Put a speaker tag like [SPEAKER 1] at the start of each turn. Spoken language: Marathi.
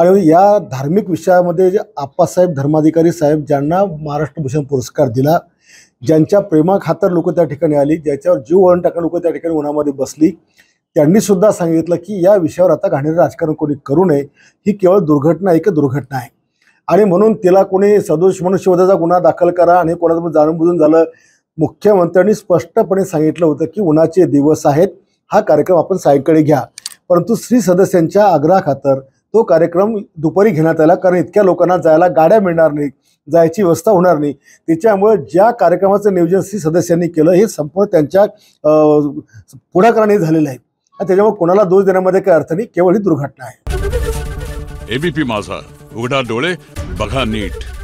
[SPEAKER 1] आणि या धार्मिक विषयामध्ये जे आप्पासाहेब धर्माधिकारी साहेब ज्यांना महाराष्ट्र भूषण पुरस्कार दिला ज्यांच्या प्रेमाखातर लोक त्या ठिकाणी आली ज्याच्यावर जीव वळण टाकणं लोक त्या ठिकाणी उन्हामध्ये बसली त्यांनी सुद्धा सांगितलं की या विषयावर आता घाणेरं राजकारण कोणी करू नये ही केवळ दुर्घटना एक दुर्घटना आहे आणि म्हणून तिला कोणी सदोष मनुष्यवधाचा गुन्हा दाखल करा आणि कोणाचं जाणूनबुजून झालं मुख्यमंत्र्यांनी स्पष्टपणे सांगितलं होतं की उन्हाचे दिवस आहेत हा कार्यक्रम आपण सायंकाळी घ्या परंतु श्री सदस्यांच्या आग्रहाखातर तो कार्यक्रम दुपारी घेण्यात आला कारण इतक्या लोकांना जायला गाड्या मिळणार नाही जायची व्यवस्था होणार नाही त्याच्यामुळे ज्या कार्यक्रमाचं नियोजन सी सदस्यांनी केलं हे संपूर्ण त्यांच्या पुढाकाराने झालेलं आहे आणि त्याच्यामुळे कोणाला दोष देण्यामध्ये काही अर्थ नाही केवळ ही दुर्घटना
[SPEAKER 2] आहे एबीपी माझा उघडा डोळे बघा नीट